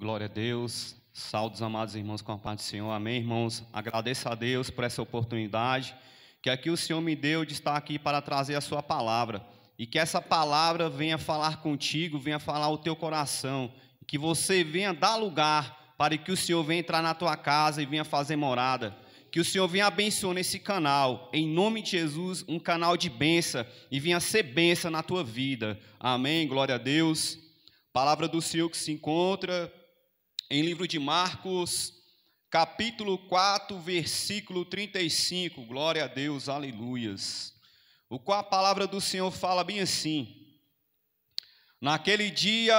Glória a Deus. Saudos, amados irmãos, com a paz do Senhor. Amém, irmãos. Agradeço a Deus por essa oportunidade que aqui o Senhor me deu de estar aqui para trazer a sua palavra. E que essa palavra venha falar contigo, venha falar o teu coração, que você venha dar lugar para que o Senhor venha entrar na tua casa e venha fazer morada. Que o Senhor venha abençoar esse canal, em nome de Jesus, um canal de bênção, e venha ser bênção na tua vida. Amém. Glória a Deus. Palavra do Senhor que se encontra em livro de Marcos, capítulo 4, versículo 35. Glória a Deus, aleluias. O qual a palavra do Senhor fala bem assim: Naquele dia,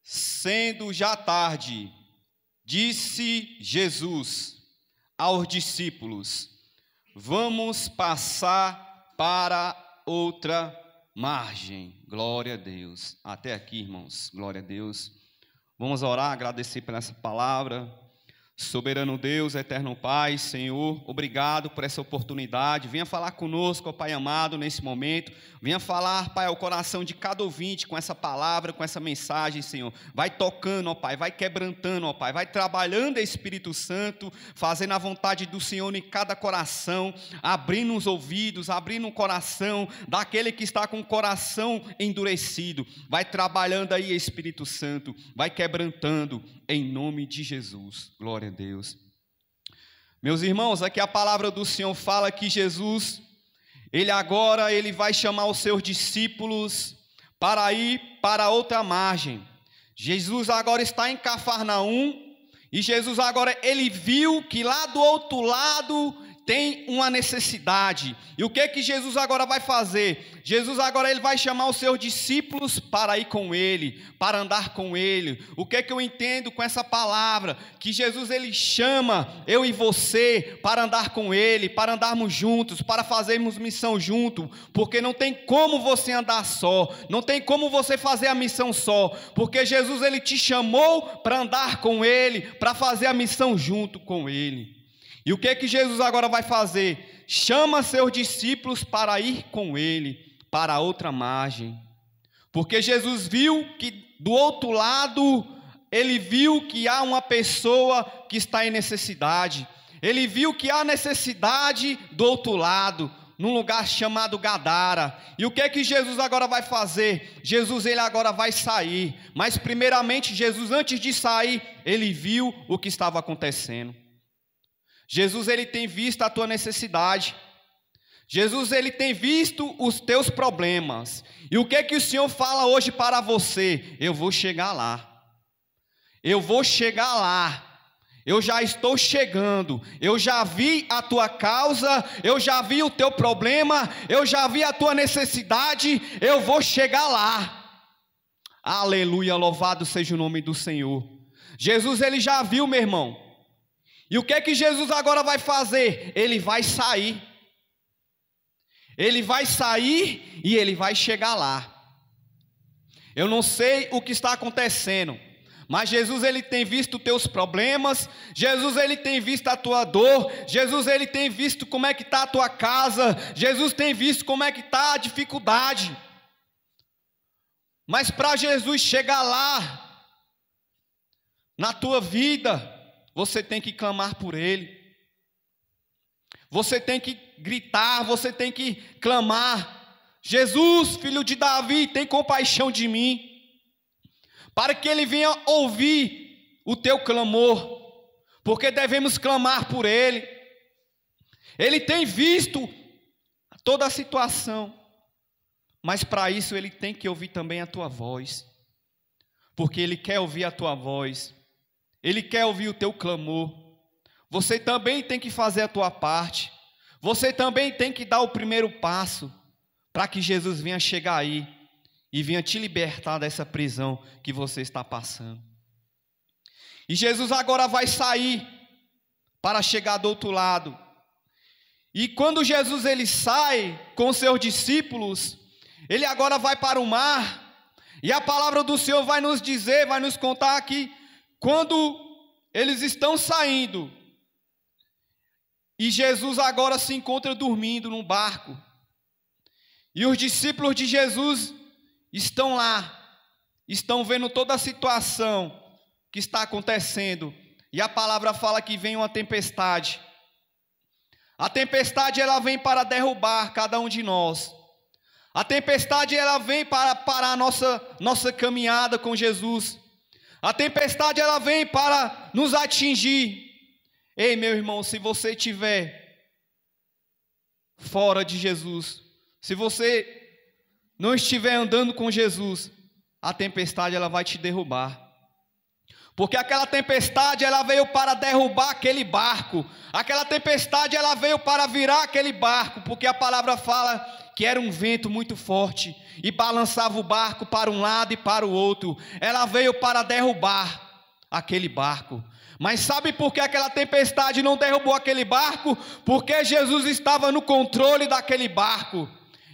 sendo já tarde, disse Jesus aos discípulos: Vamos passar para outra margem. Glória a Deus. Até aqui, irmãos. Glória a Deus. Vamos orar, agradecer pela essa palavra. Soberano Deus, eterno Pai, Senhor, obrigado por essa oportunidade. Venha falar conosco, ó Pai amado, nesse momento. Venha falar, Pai, ao coração de cada ouvinte com essa palavra, com essa mensagem, Senhor. Vai tocando, ó Pai, vai quebrantando, ó Pai, vai trabalhando, Espírito Santo, fazendo a vontade do Senhor em cada coração, abrindo os ouvidos, abrindo o coração daquele que está com o coração endurecido. Vai trabalhando aí, Espírito Santo, vai quebrantando, em nome de Jesus. Glória glória a Deus. Meus irmãos, aqui a palavra do Senhor fala que Jesus, ele agora ele vai chamar os seus discípulos para ir para outra margem. Jesus agora está em Cafarnaum e Jesus agora ele viu que lá do outro lado tem uma necessidade. E o que é que Jesus agora vai fazer? Jesus agora ele vai chamar os seus discípulos para ir com ele, para andar com ele. O que é que eu entendo com essa palavra? Que Jesus ele chama eu e você para andar com ele, para andarmos juntos, para fazermos missão junto, porque não tem como você andar só, não tem como você fazer a missão só, porque Jesus ele te chamou para andar com ele, para fazer a missão junto com ele. E o que é que Jesus agora vai fazer? Chama seus discípulos para ir com ele para outra margem. Porque Jesus viu que do outro lado ele viu que há uma pessoa que está em necessidade. Ele viu que há necessidade do outro lado, num lugar chamado Gadara. E o que é que Jesus agora vai fazer? Jesus ele agora vai sair, mas primeiramente Jesus antes de sair, ele viu o que estava acontecendo. Jesus ele tem visto a tua necessidade. Jesus ele tem visto os teus problemas. E o que é que o Senhor fala hoje para você? Eu vou chegar lá. Eu vou chegar lá. Eu já estou chegando. Eu já vi a tua causa, eu já vi o teu problema, eu já vi a tua necessidade, eu vou chegar lá. Aleluia, louvado seja o nome do Senhor. Jesus ele já viu, meu irmão. E o que é que Jesus agora vai fazer? Ele vai sair. Ele vai sair e ele vai chegar lá. Eu não sei o que está acontecendo, mas Jesus ele tem visto teus problemas, Jesus ele tem visto a tua dor, Jesus ele tem visto como é que está a tua casa, Jesus tem visto como é que está a dificuldade. Mas para Jesus chegar lá na tua vida, você tem que clamar por ele. Você tem que gritar, você tem que clamar: Jesus, filho de Davi, tem compaixão de mim, para que ele venha ouvir o teu clamor, porque devemos clamar por ele. Ele tem visto toda a situação, mas para isso ele tem que ouvir também a tua voz, porque ele quer ouvir a tua voz. Ele quer ouvir o teu clamor. Você também tem que fazer a tua parte. Você também tem que dar o primeiro passo para que Jesus venha chegar aí e venha te libertar dessa prisão que você está passando. E Jesus agora vai sair para chegar do outro lado. E quando Jesus ele sai com seus discípulos, ele agora vai para o mar. E a palavra do Senhor vai nos dizer, vai nos contar que quando eles estão saindo e Jesus agora se encontra dormindo num barco, e os discípulos de Jesus estão lá, estão vendo toda a situação que está acontecendo, e a palavra fala que vem uma tempestade. A tempestade ela vem para derrubar cada um de nós. A tempestade ela vem para parar nossa nossa caminhada com Jesus. A tempestade ela vem para nos atingir. Ei, meu irmão, se você tiver fora de Jesus, se você não estiver andando com Jesus, a tempestade ela vai te derrubar. Porque aquela tempestade ela veio para derrubar aquele barco. Aquela tempestade ela veio para virar aquele barco, porque a palavra fala que era um vento muito forte e balançava o barco para um lado e para o outro. Ela veio para derrubar aquele barco. Mas sabe por que aquela tempestade não derrubou aquele barco? Porque Jesus estava no controle daquele barco.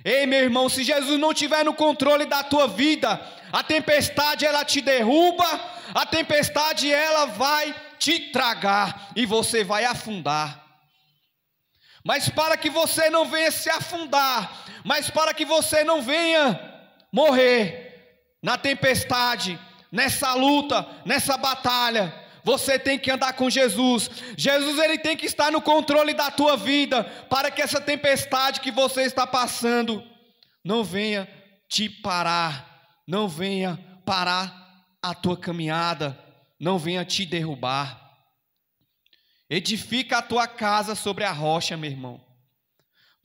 Ei, meu irmão, se Jesus não tiver no controle da tua vida, a tempestade ela te derruba, a tempestade ela vai te tragar e você vai afundar. Mas para que você não venha se afundar, mas para que você não venha morrer na tempestade, nessa luta, nessa batalha, você tem que andar com Jesus. Jesus ele tem que estar no controle da tua vida para que essa tempestade que você está passando não venha te parar, não venha parar a tua caminhada, não venha te derrubar. Edifica a tua casa sobre a rocha, meu irmão,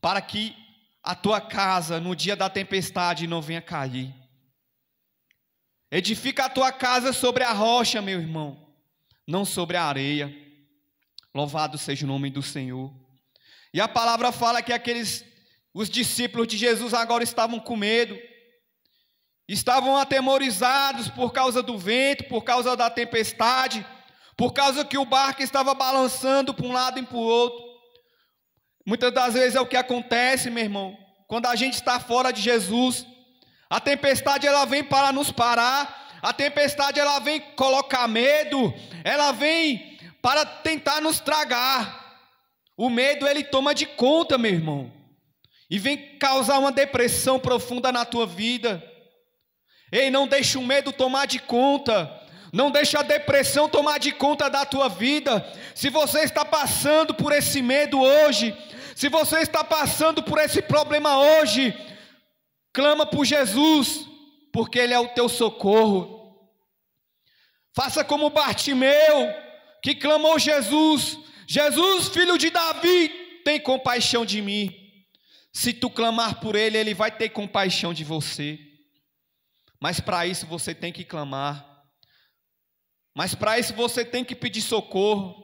para que a tua casa no dia da tempestade não venha cair. Edifica a tua casa sobre a rocha, meu irmão, não sobre a areia. Louvado seja o nome do Senhor. E a palavra fala que aqueles os discípulos de Jesus agora estavam com medo. Estavam atemorizados por causa do vento, por causa da tempestade, por causa que o barco estava balançando para um lado e para o outro. Muitas das vezes é o que acontece, meu irmão, quando a gente está fora de Jesus. A tempestade ela vem para nos parar, a tempestade ela vem colocar medo, ela vem para tentar nos tragar. O medo ele toma de conta, meu irmão, e vem causar uma depressão profunda na tua vida Ei, não deixe o medo tomar de conta. Não deixe a depressão tomar de conta da tua vida. Se você está passando por esse medo hoje, se você está passando por esse problema hoje, clama por Jesus, porque Ele é o teu socorro. Faça como Bartimeu, que clamou Jesus: Jesus, filho de Davi, tem compaixão de mim. Se tu clamar por Ele, Ele vai ter compaixão de você. Mas para isso você tem que clamar. Mas para isso você tem que pedir socorro.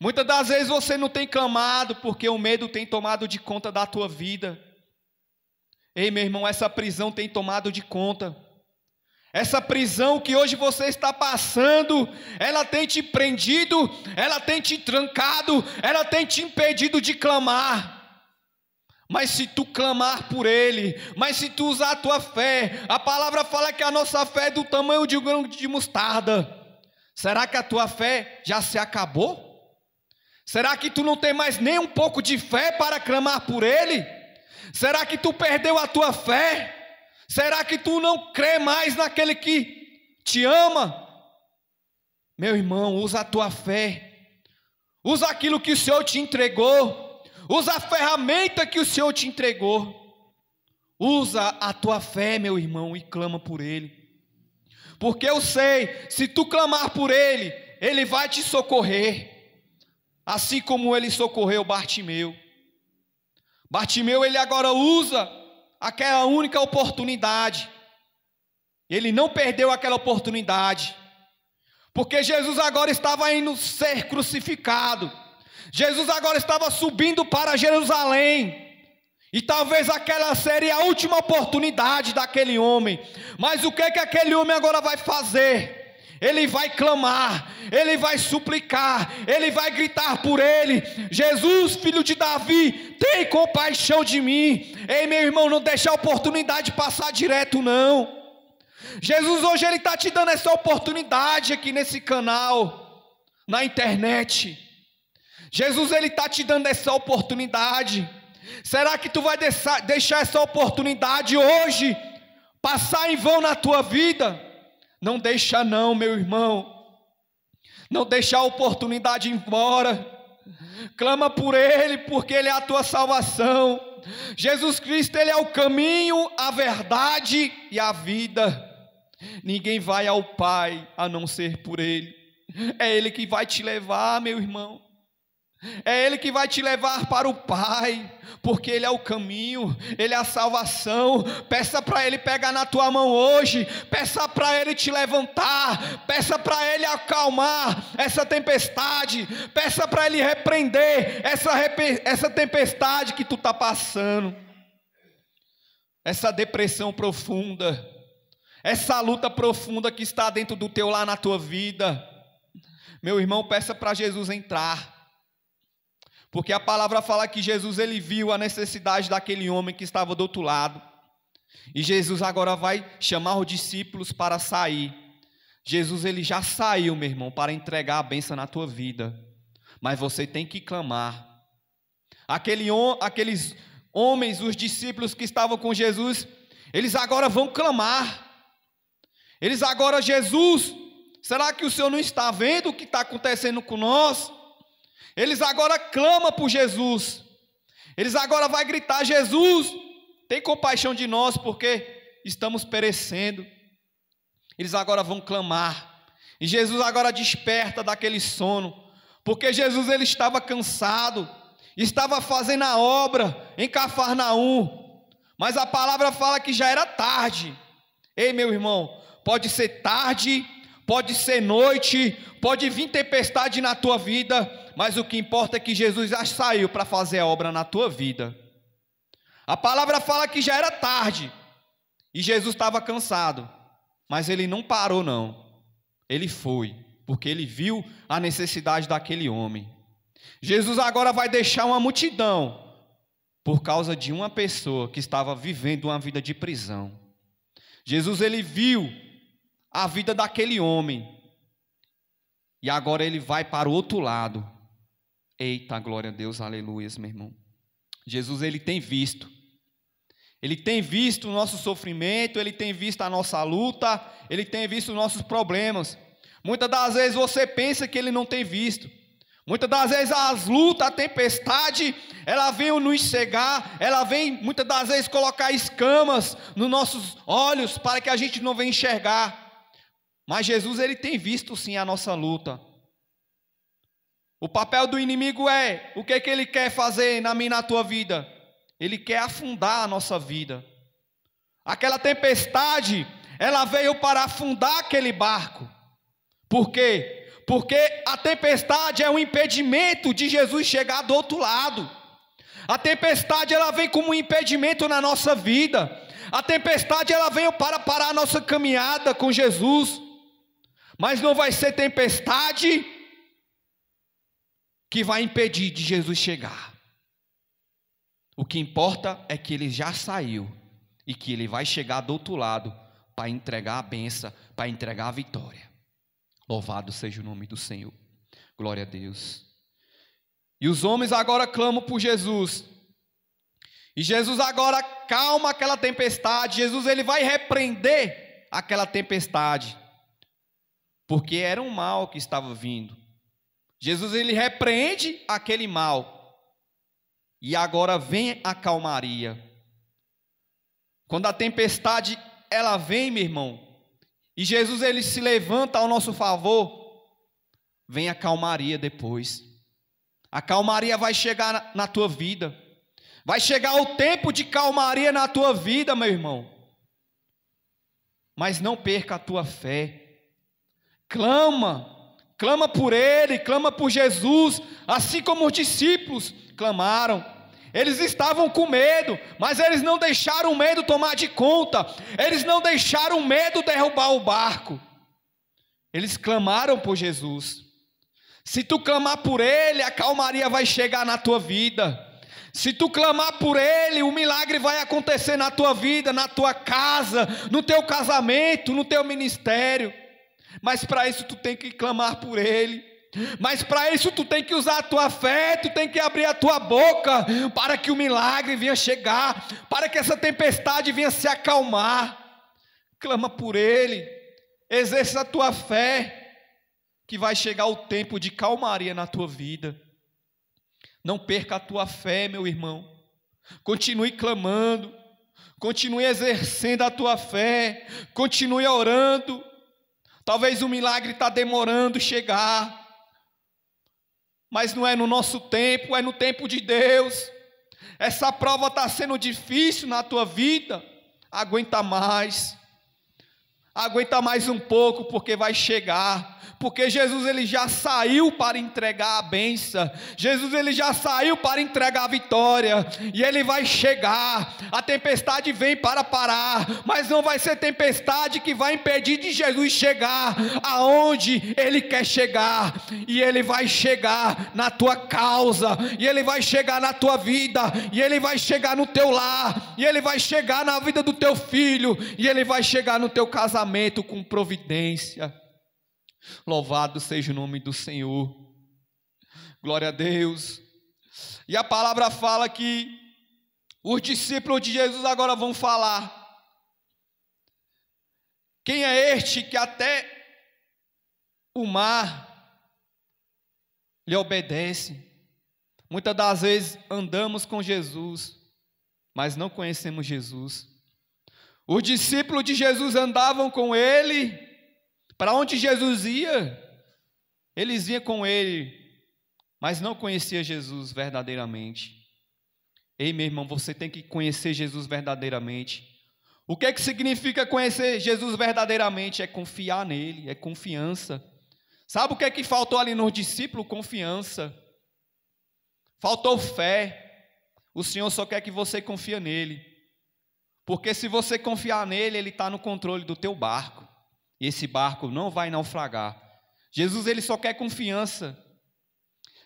Muitas das vezes você não tem clamado porque o medo tem tomado de conta da tua vida. Ei, meu irmão, essa prisão tem tomado de conta. Essa prisão que hoje você está passando, ela tem te prendido, ela tem te trancado, ela tem te impedido de clamar. Mas se tu clamar por ele, mas se tu usar a tua fé, a palavra fala que a nossa fé é do tamanho de um grão de mostarda. Será que a tua fé já se acabou? Será que tu não tem mais nem um pouco de fé para clamar por ele? Será que tu perdeu a tua fé? Será que tu não crê mais naquele que te ama? Meu irmão, usa a tua fé. Usa aquilo que o Senhor te entregou Usa a ferramenta que o Senhor te entregou. Usa a tua fé, meu irmão, e clama por Ele. Porque eu sei, se tu clamar por Ele, Ele vai te socorrer. Assim como Ele socorreu Bartimeu. Bartimeu, ele agora usa aquela única oportunidade. Ele não perdeu aquela oportunidade. Porque Jesus agora estava indo ser crucificado. Jesus agora estava subindo para Jerusalém. E talvez aquela seria a última oportunidade daquele homem. Mas o que é que aquele homem agora vai fazer? Ele vai clamar, ele vai suplicar, ele vai gritar por ele: Jesus, filho de Davi, tem compaixão de mim. Ei, meu irmão, não deixe a oportunidade passar direto, não. Jesus, hoje, ele está te dando essa oportunidade aqui nesse canal, na internet. Jesus ele está te dando essa oportunidade. Será que tu vai deixar essa oportunidade hoje passar em vão na tua vida? Não deixa não, meu irmão. Não deixa a oportunidade embora. Clama por ele, porque ele é a tua salvação. Jesus Cristo, ele é o caminho, a verdade e a vida. Ninguém vai ao Pai a não ser por ele. É ele que vai te levar, meu irmão. É Ele que vai te levar para o Pai, porque Ele é o caminho, Ele é a salvação. Peça para Ele pegar na tua mão hoje, peça para Ele te levantar, peça para Ele acalmar essa tempestade, peça para Ele repreender essa, essa tempestade que tu está passando, essa depressão profunda, essa luta profunda que está dentro do teu lar na tua vida. Meu irmão, peça para Jesus entrar porque a palavra fala que Jesus ele viu a necessidade daquele homem que estava do outro lado. E Jesus agora vai chamar os discípulos para sair. Jesus ele já saiu, meu irmão, para entregar a benção na tua vida. Mas você tem que clamar. Aquele, aqueles homens, os discípulos que estavam com Jesus, eles agora vão clamar. Eles agora, Jesus, será que o Senhor não está vendo o que está acontecendo com nós? Eles agora clamam por Jesus. Eles agora vai gritar: Jesus, tem compaixão de nós porque estamos perecendo. Eles agora vão clamar. E Jesus agora desperta daquele sono, porque Jesus ele estava cansado, estava fazendo a obra em Cafarnaum. Mas a palavra fala que já era tarde. Ei, meu irmão, pode ser tarde pode ser noite, pode vir tempestade na tua vida, mas o que importa é que Jesus já saiu para fazer a obra na tua vida. A palavra fala que já era tarde e Jesus estava cansado, mas ele não parou, não. Ele foi, porque ele viu a necessidade daquele homem. Jesus agora vai deixar uma multidão por causa de uma pessoa que estava vivendo uma vida de prisão. Jesus ele viu a vida daquele homem. E agora ele vai para o outro lado. Eita, glória a Deus, aleluia, meu irmão. Jesus, ele tem visto. Ele tem visto o nosso sofrimento, ele tem visto a nossa luta, ele tem visto os nossos problemas. Muitas das vezes você pensa que ele não tem visto. Muitas das vezes as lutas, a tempestade, ela vem nos cegar, ela vem muitas das vezes colocar escamas nos nossos olhos para que a gente não venha enxergar. Mas Jesus ele tem visto sim a nossa luta. O papel do inimigo é o que, é que ele quer fazer na minha na tua vida? Ele quer afundar a nossa vida. Aquela tempestade, ela veio para afundar aquele barco. Por quê? Porque a tempestade é um impedimento de Jesus chegar do outro lado. A tempestade ela vem como um impedimento na nossa vida. A tempestade ela veio para parar a nossa caminhada com Jesus. Mas não vai ser tempestade que vai impedir de Jesus chegar. O que importa é que ele já saiu e que ele vai chegar do outro lado para entregar a benção, para entregar a vitória. Louvado seja o nome do Senhor. Glória a Deus. E os homens agora clamam por Jesus. E Jesus agora calma aquela tempestade. Jesus ele vai repreender aquela tempestade porque era um mal que estava vindo. Jesus ele repreende aquele mal. E agora vem a calmaria. Quando a tempestade ela vem, meu irmão, e Jesus ele se levanta ao nosso favor, vem a calmaria depois. A calmaria vai chegar na, na tua vida. Vai chegar o tempo de calmaria na tua vida, meu irmão. Mas não perca a tua fé. Clama, clama por ele, clama por Jesus, assim como os discípulos clamaram. Eles estavam com medo, mas eles não deixaram o medo tomar de conta, eles não deixaram o medo derrubar o barco. Eles clamaram por Jesus. Se tu clamar por Ele, a calmaria vai chegar na tua vida. Se tu clamar por Ele, o milagre vai acontecer na tua vida, na tua casa, no teu casamento, no teu ministério. Mas para isso tu tem que clamar por ele. Mas para isso tu tem que usar a tua fé, tu tem que abrir a tua boca para que o milagre venha chegar, para que essa tempestade venha se acalmar. Clama por ele. Exerça a tua fé que vai chegar o tempo de calmaria na tua vida. Não perca a tua fé, meu irmão. Continue clamando, continue exercendo a tua fé, continue orando, Talvez o milagre está demorando chegar, mas não é no nosso tempo, é no tempo de Deus. Essa prova está sendo difícil na tua vida, aguenta mais aguenta mais um pouco porque vai chegar. Porque Jesus ele já saiu para entregar a benção. Jesus ele já saiu para entregar a vitória e ele vai chegar. A tempestade vem para parar, mas não vai ser tempestade que vai impedir de Jesus chegar aonde ele quer chegar. E ele vai chegar na tua causa, e ele vai chegar na tua vida, e ele vai chegar no teu lar, e ele vai chegar na vida do teu filho, e ele vai chegar no teu casamento com providência. Louvado seja o nome do Senhor. Glória a Deus. E a palavra fala que os discípulos de Jesus agora vão falar. Quem é este que até o mar lhe obedece? Muitas das vezes andamos com Jesus, mas não conhecemos Jesus. Os discípulos de Jesus andavam com ele. Para onde Jesus ia, eles iam com ele, mas não conhecia Jesus verdadeiramente. Ei, meu irmão, você tem que conhecer Jesus verdadeiramente. O que é que significa conhecer Jesus verdadeiramente? É confiar nele, é confiança. Sabe o que é que faltou ali nos discípulos? Confiança. Faltou fé. O Senhor só quer que você confie nele. Porque se você confiar nele, ele está no controle do teu barco. E esse barco não vai naufragar. Jesus ele só quer confiança.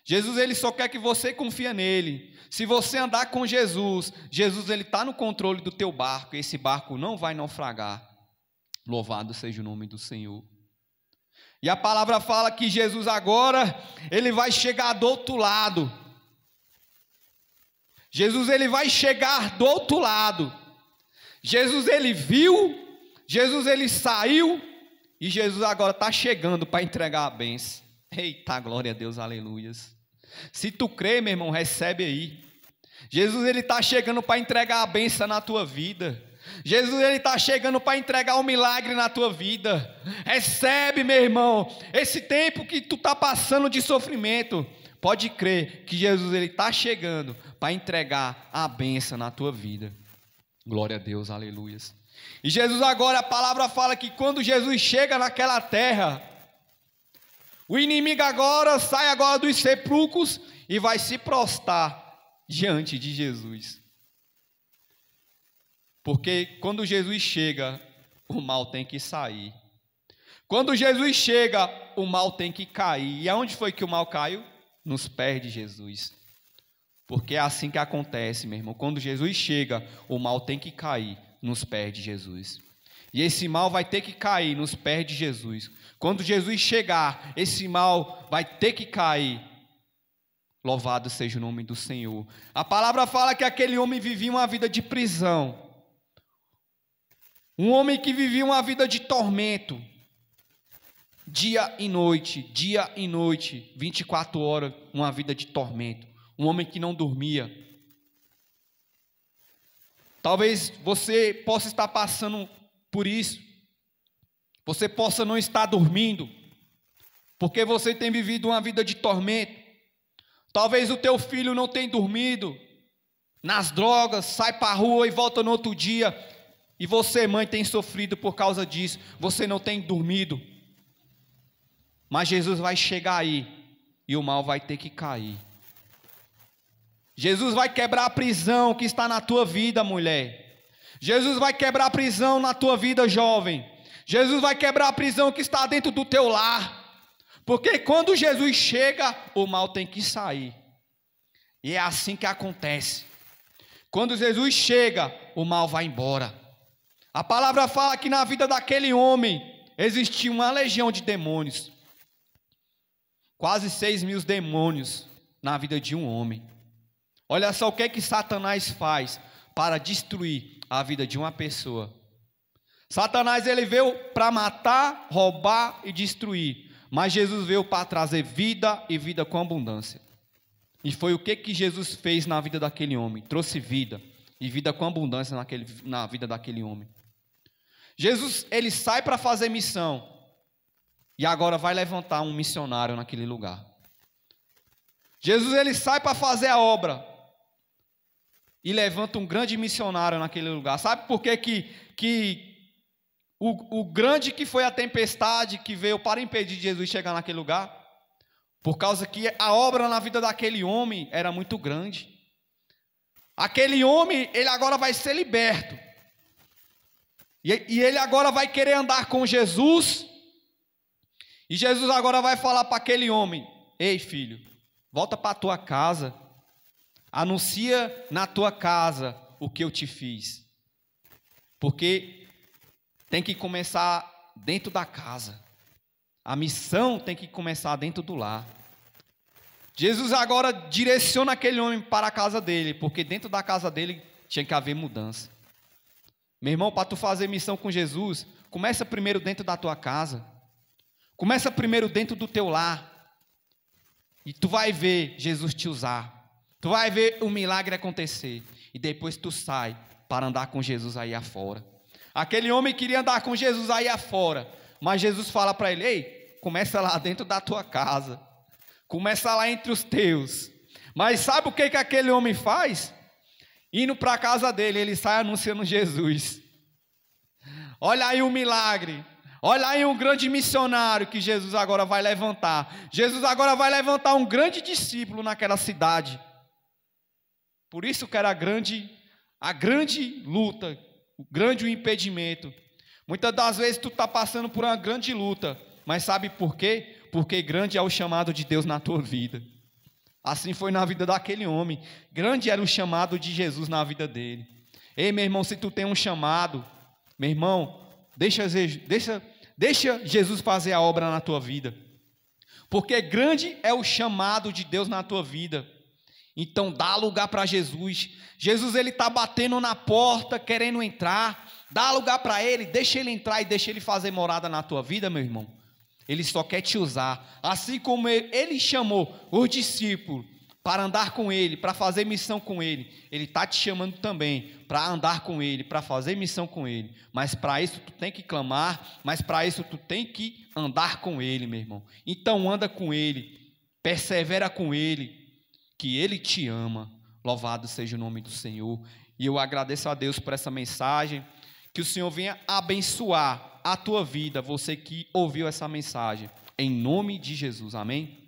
Jesus ele só quer que você confie nele. Se você andar com Jesus, Jesus ele está no controle do teu barco. E esse barco não vai naufragar. Louvado seja o nome do Senhor. E a palavra fala que Jesus agora ele vai chegar do outro lado. Jesus ele vai chegar do outro lado. Jesus ele viu, Jesus ele saiu e Jesus agora está chegando para entregar a benção. Eita, glória a Deus, aleluias. Se tu crê, meu irmão, recebe aí. Jesus ele está chegando para entregar a benção na tua vida. Jesus ele está chegando para entregar um milagre na tua vida. Recebe, meu irmão, esse tempo que tu está passando de sofrimento. Pode crer que Jesus ele está chegando para entregar a benção na tua vida. Glória a Deus, aleluias. E Jesus agora, a palavra fala que quando Jesus chega naquela terra, o inimigo agora sai agora dos sepulcros e vai se prostrar diante de Jesus. Porque quando Jesus chega, o mal tem que sair. Quando Jesus chega, o mal tem que cair. E aonde foi que o mal caiu? Nos pés de Jesus. Porque é assim que acontece, meu irmão. Quando Jesus chega, o mal tem que cair nos pés de Jesus. E esse mal vai ter que cair nos pés de Jesus. Quando Jesus chegar, esse mal vai ter que cair. Louvado seja o nome do Senhor. A palavra fala que aquele homem vivia uma vida de prisão. Um homem que vivia uma vida de tormento. Dia e noite, dia e noite, 24 horas, uma vida de tormento um homem que não dormia. Talvez você possa estar passando por isso. Você possa não estar dormindo, porque você tem vivido uma vida de tormento. Talvez o teu filho não tenha dormido nas drogas, sai para a rua e volta no outro dia. E você, mãe, tem sofrido por causa disso. Você não tem dormido. Mas Jesus vai chegar aí e o mal vai ter que cair. Jesus vai quebrar a prisão que está na tua vida, mulher. Jesus vai quebrar a prisão na tua vida, jovem. Jesus vai quebrar a prisão que está dentro do teu lar. Porque quando Jesus chega, o mal tem que sair. E é assim que acontece. Quando Jesus chega, o mal vai embora. A palavra fala que na vida daquele homem existia uma legião de demônios. Quase seis mil demônios na vida de um homem. Olha só o que é que Satanás faz para destruir a vida de uma pessoa. Satanás ele veio para matar, roubar e destruir, mas Jesus veio para trazer vida e vida com abundância. E foi o que que Jesus fez na vida daquele homem? Trouxe vida e vida com abundância naquele, na vida daquele homem. Jesus ele sai para fazer missão e agora vai levantar um missionário naquele lugar. Jesus ele sai para fazer a obra e levanta um grande missionário naquele lugar. Sabe por que, que, que o, o grande que foi a tempestade que veio para impedir Jesus chegar naquele lugar? Por causa que a obra na vida daquele homem era muito grande. Aquele homem, ele agora vai ser liberto. E, e ele agora vai querer andar com Jesus. E Jesus agora vai falar para aquele homem: Ei, filho, volta para tua casa Anuncia na tua casa o que eu te fiz. Porque tem que começar dentro da casa. A missão tem que começar dentro do lar. Jesus agora direciona aquele homem para a casa dele, porque dentro da casa dele tinha que haver mudança. Meu irmão, para tu fazer missão com Jesus, começa primeiro dentro da tua casa. Começa primeiro dentro do teu lar. E tu vai ver Jesus te usar. Tu vai ver o milagre acontecer. E depois tu sai para andar com Jesus aí afora. Aquele homem queria andar com Jesus aí afora. Mas Jesus fala para ele: Ei, começa lá dentro da tua casa. Começa lá entre os teus. Mas sabe o que, que aquele homem faz? Indo para a casa dele, ele sai anunciando Jesus. Olha aí um milagre. Olha aí um grande missionário que Jesus agora vai levantar. Jesus agora vai levantar um grande discípulo naquela cidade. Por isso que era a grande, a grande luta, o grande impedimento. Muitas das vezes tu está passando por uma grande luta, mas sabe por quê? Porque grande é o chamado de Deus na tua vida. Assim foi na vida daquele homem. Grande era o chamado de Jesus na vida dele. Ei, meu irmão, se tu tem um chamado, meu irmão, deixa, deixa, deixa Jesus fazer a obra na tua vida. Porque grande é o chamado de Deus na tua vida. Então dá lugar para Jesus. Jesus ele está batendo na porta, querendo entrar. Dá lugar para ele, deixa ele entrar e deixa ele fazer morada na tua vida, meu irmão. Ele só quer te usar. Assim como ele chamou os discípulos para andar com ele, para fazer missão com ele, ele está te chamando também para andar com ele, para fazer missão com ele. Mas para isso tu tem que clamar, mas para isso tu tem que andar com ele, meu irmão. Então anda com ele, persevera com ele, que Ele te ama. Louvado seja o nome do Senhor. E eu agradeço a Deus por essa mensagem. Que o Senhor venha abençoar a tua vida, você que ouviu essa mensagem. Em nome de Jesus. Amém?